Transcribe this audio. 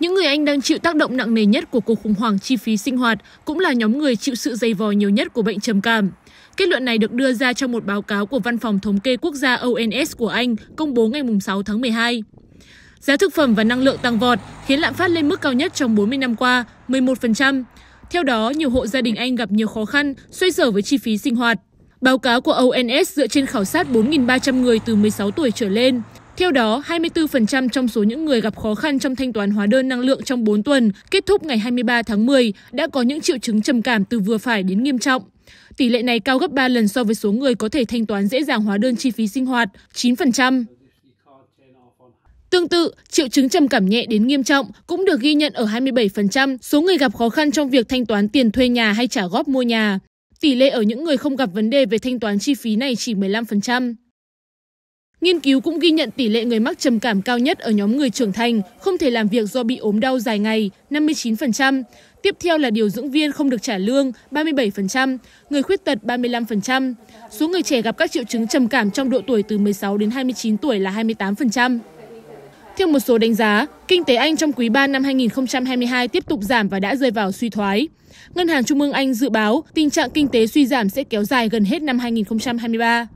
Những người Anh đang chịu tác động nặng nề nhất của cuộc khủng hoảng chi phí sinh hoạt cũng là nhóm người chịu sự dày vò nhiều nhất của bệnh trầm cảm. Kết luận này được đưa ra trong một báo cáo của Văn phòng Thống kê Quốc gia ONS của Anh công bố ngày 6 tháng 12. Giá thực phẩm và năng lượng tăng vọt khiến lạm phát lên mức cao nhất trong 40 năm qua, 11%. Theo đó, nhiều hộ gia đình Anh gặp nhiều khó khăn, xoay sở với chi phí sinh hoạt. Báo cáo của ONS dựa trên khảo sát 4.300 người từ 16 tuổi trở lên. Theo đó, 24% trong số những người gặp khó khăn trong thanh toán hóa đơn năng lượng trong 4 tuần kết thúc ngày 23 tháng 10 đã có những triệu chứng trầm cảm từ vừa phải đến nghiêm trọng. Tỷ lệ này cao gấp 3 lần so với số người có thể thanh toán dễ dàng hóa đơn chi phí sinh hoạt, 9%. Tương tự, triệu chứng trầm cảm nhẹ đến nghiêm trọng cũng được ghi nhận ở 27% số người gặp khó khăn trong việc thanh toán tiền thuê nhà hay trả góp mua nhà. Tỷ lệ ở những người không gặp vấn đề về thanh toán chi phí này chỉ 15%. Nghiên cứu cũng ghi nhận tỷ lệ người mắc trầm cảm cao nhất ở nhóm người trưởng thành không thể làm việc do bị ốm đau dài ngày, 59%. Tiếp theo là điều dưỡng viên không được trả lương, 37%, người khuyết tật 35%. Số người trẻ gặp các triệu chứng trầm cảm trong độ tuổi từ 16 đến 29 tuổi là 28%. Theo một số đánh giá, kinh tế Anh trong quý 3 năm 2022 tiếp tục giảm và đã rơi vào suy thoái. Ngân hàng Trung ương Anh dự báo tình trạng kinh tế suy giảm sẽ kéo dài gần hết năm 2023.